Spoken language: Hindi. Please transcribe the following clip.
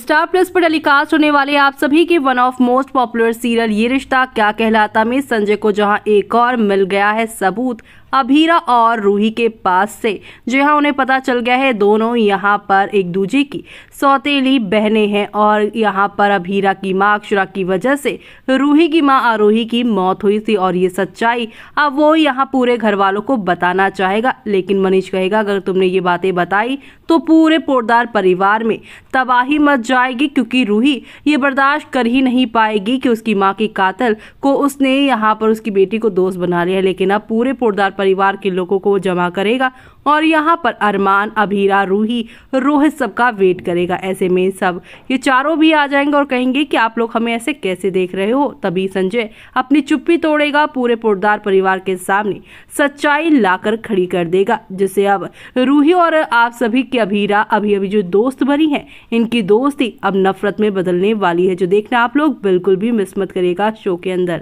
स्टार प्लस पर टेलीकास्ट होने वाले आप सभी के one of most popular serial ये रिश्ता क्या कहलाता में संजय को जहां एक और मिल गया है सबूत अभीरा और रूही के पास से जो यहाँ उन्हें पता चल गया है दोनों यहाँ पर एक दूजे की सौतेली बहनें हैं और यहाँ पर अभीरा की माँ अक्षरा की वजह से रूही की माँ आरोही की मौत हुई थी और ये सच्चाई अब वो यहाँ पूरे घर वालों को बताना चाहेगा लेकिन मनीष कहेगा अगर तुमने ये बातें बताई तो पूरे पोरदार परिवार में तबाही मत जाएगी क्योंकि रूही ये बर्दाश्त कर ही नहीं पाएगी कि उसकी माँ की कातल को उसने यहाँ पर उसकी बेटी को दोस्त बना लिया लेकिन अब पूरे पुरदार परिवार के लोगों को वो जमा करेगा और यहाँ पर अरमान अभीरा रूही रोहित सबका वेट करेगा ऐसे में सब ये चारों भी आ जाएंगे और कहेंगे कि आप लोग हमें ऐसे कैसे देख रहे हो तभी संजय अपनी चुप्पी तोड़ेगा पूरे पुरदार परिवार के सामने सच्चाई लाकर खड़ी कर देगा जिसे अब रूही और आप सभी के अभीरा अभी अभी जो दोस्त बनी है इनकी दोस्त दोस्ती अब नफरत में बदलने वाली है जो देखना आप लोग बिल्कुल भी मिस मत करिएगा शो के अंदर